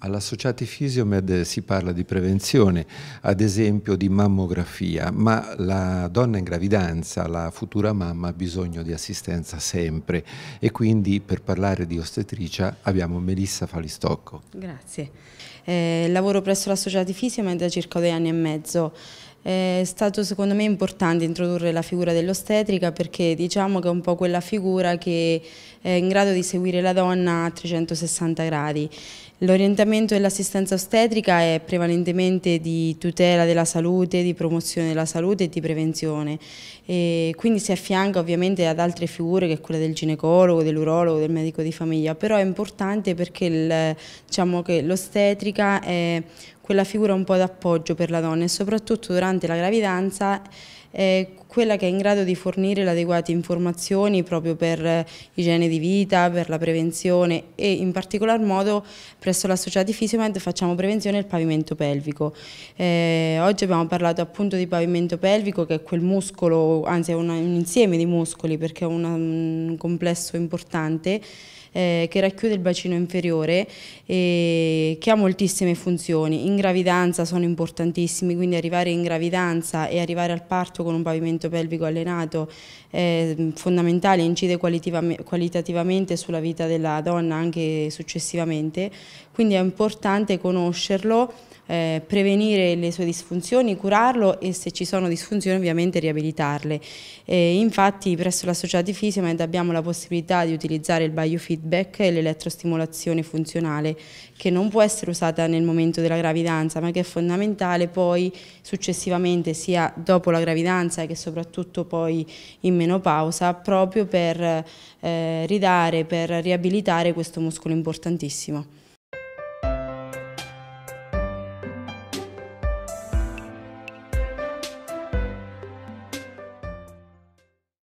All'Associati Fisiomed si parla di prevenzione, ad esempio di mammografia, ma la donna in gravidanza, la futura mamma, ha bisogno di assistenza sempre e quindi per parlare di ostetricia abbiamo Melissa Falistocco. Grazie. Eh, lavoro presso l'Associati Fisiomed da circa due anni e mezzo. È stato secondo me importante introdurre la figura dell'ostetrica perché diciamo che è un po' quella figura che è in grado di seguire la donna a 360 gradi L'orientamento dell'assistenza ostetrica è prevalentemente di tutela della salute, di promozione della salute e di prevenzione e quindi si affianca ovviamente ad altre figure che quella del ginecologo, dell'urologo, del medico di famiglia, però è importante perché diciamo l'ostetrica diciamo è quella figura un po' d'appoggio per la donna e soprattutto durante la gravidanza è quella che è in grado di fornire le adeguate informazioni proprio per eh, igiene di vita, per la prevenzione e in particolar modo presso l'associati Fisiomed facciamo prevenzione del pavimento pelvico. Eh, oggi abbiamo parlato appunto di pavimento pelvico che è quel muscolo, anzi è un insieme di muscoli perché è una, un complesso importante eh, che racchiude il bacino inferiore e che ha moltissime funzioni. In gravidanza sono importantissimi, quindi arrivare in gravidanza e arrivare al parto con un pavimento pelvico allenato è mm, fondamentale, incide qualitativamente sulla vita della donna anche successivamente, quindi è importante conoscerlo eh, prevenire le sue disfunzioni, curarlo e se ci sono disfunzioni ovviamente riabilitarle. E infatti presso l'associati Fisimed abbiamo la possibilità di utilizzare il biofeedback e l'elettrostimolazione funzionale che non può essere usata nel momento della gravidanza ma che è fondamentale poi successivamente sia dopo la gravidanza che soprattutto poi in menopausa proprio per eh, ridare, per riabilitare questo muscolo importantissimo.